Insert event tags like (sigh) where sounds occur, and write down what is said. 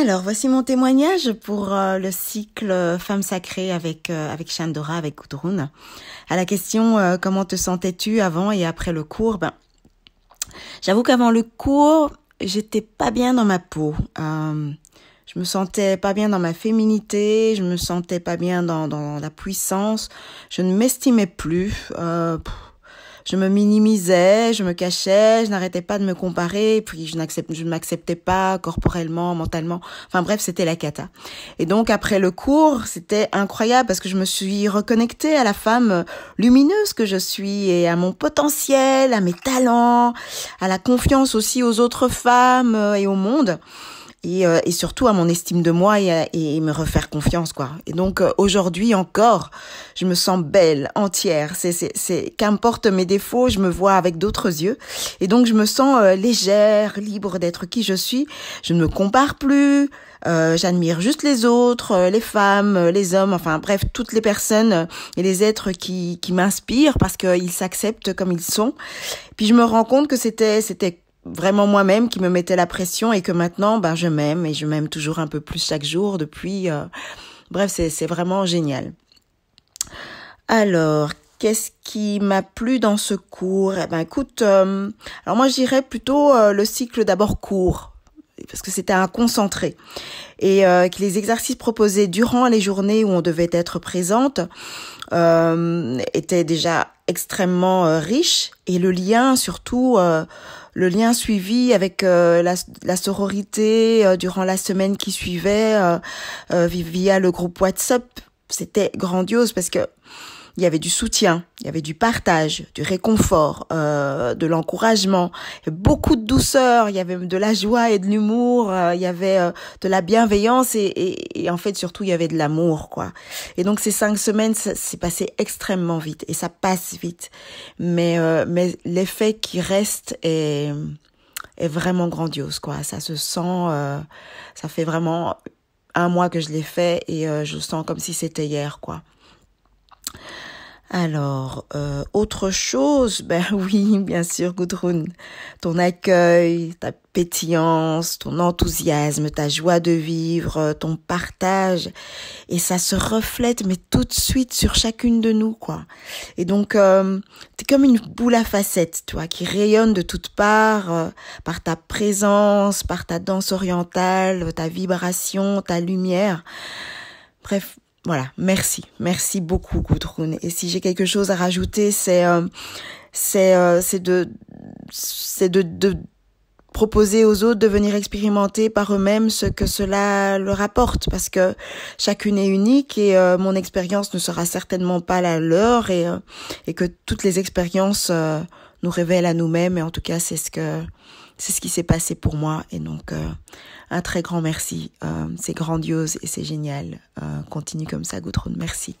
Alors, voici mon témoignage pour euh, le cycle euh, Femmes sacrées avec euh, avec Chandora, avec Gudrun. À la question comment te sentais-tu avant et après le cours, ben, j'avoue qu'avant le cours, j'étais pas bien dans ma peau. je me sentais pas bien dans ma féminité, je me sentais pas bien dans, dans la puissance. Je ne m'estimais plus je me minimisais, je me cachais, je n'arrêtais pas de me comparer, puis je n'accepte, je ne m'acceptais pas corporellement, mentalement. Enfin bref, c'était la cata. Et donc après le cours, c'était incroyable parce que je me suis reconnectée à la femme lumineuse que je suis et à mon potentiel, à mes talents, à la confiance aussi aux autres femmes et au monde. Euh, et, surtout à mon estime de moi et, me refaire confiance quoi. Et donc euh, aujourd'hui encore, je me sens belle, entière. C'est c'est c'est qu'importe mes défauts, je me vois avec d'autres yeux et donc je me sens euh, légère, libre d'être qui je suis. Je ne me compare plus. J'admire juste les autres, les femmes, les hommes, enfin bref toutes les personnes et les êtres qui qui m'inspirent parce qu'ils s'acceptent comme ils sont. Puis je me rends compte que c'était c'était vraiment moi-même qui me mettais la pression et que maintenant, ben, je m'aime et je m'aime toujours un peu plus chaque jour depuis. Euh, bref, c'est vraiment génial. Alors, qu'est-ce qui m'a plu dans ce cours eh ben, écoute, euh, alors moi, j'irais plutôt euh, le cycle d'abord court parce que c'était un concentré et euh, que les exercices proposés durant les journées où on devait être présente euh, étaient déjà extrêmement euh, riches et le lien surtout euh, le lien suivi avec la, la, sororité durant la semaine qui suivait via le groupe WhatsApp c'était grandiose parce que il y avait du soutien, il y avait du partage, du réconfort, euh, de l'encouragement, beaucoup de douceur, il y avait de la joie et de l'humour, euh, il y avait euh, de la bienveillance et, et, en fait surtout il y avait de l'amour quoi. Et donc ces cinq semaines, s'est passé extrêmement vite et ça passe vite, mais mais l'effet qui reste est est vraiment grandiose quoi. Ça se sent, ça fait vraiment un mois que je l'ai fait et je sens comme si c'était hier quoi. Alors, euh, autre chose, (laughs) ben oui, bien sûr, Gudrun, ton accueil, ta pétillance, ton enthousiasme, ta joie de vivre, ton partage, et ça se reflète, mais tout de suite sur chacune de nous, quoi. Et donc, euh, t'es comme une boule à facettes, toi, qui rayonne de toutes parts euh, par ta présence, par ta danse orientale, ta vibration, ta lumière. Bref, voilà, merci, merci beaucoup Gudrun. Et si j'ai quelque chose à rajouter, c'est euh, euh, c'est de c'est de, proposer aux autres de venir expérimenter par eux-mêmes ce que cela leur apporte parce que chacune est unique et euh, mon expérience ne sera certainement pas la leur et, et que toutes les expériences nous révèle à nous-mêmes. Et en tout cas, c'est ce que c'est ce qui s'est passé pour moi. Et donc, euh, un très grand merci. Euh, c'est grandiose et c'est génial. Euh, continue comme ça, de Merci.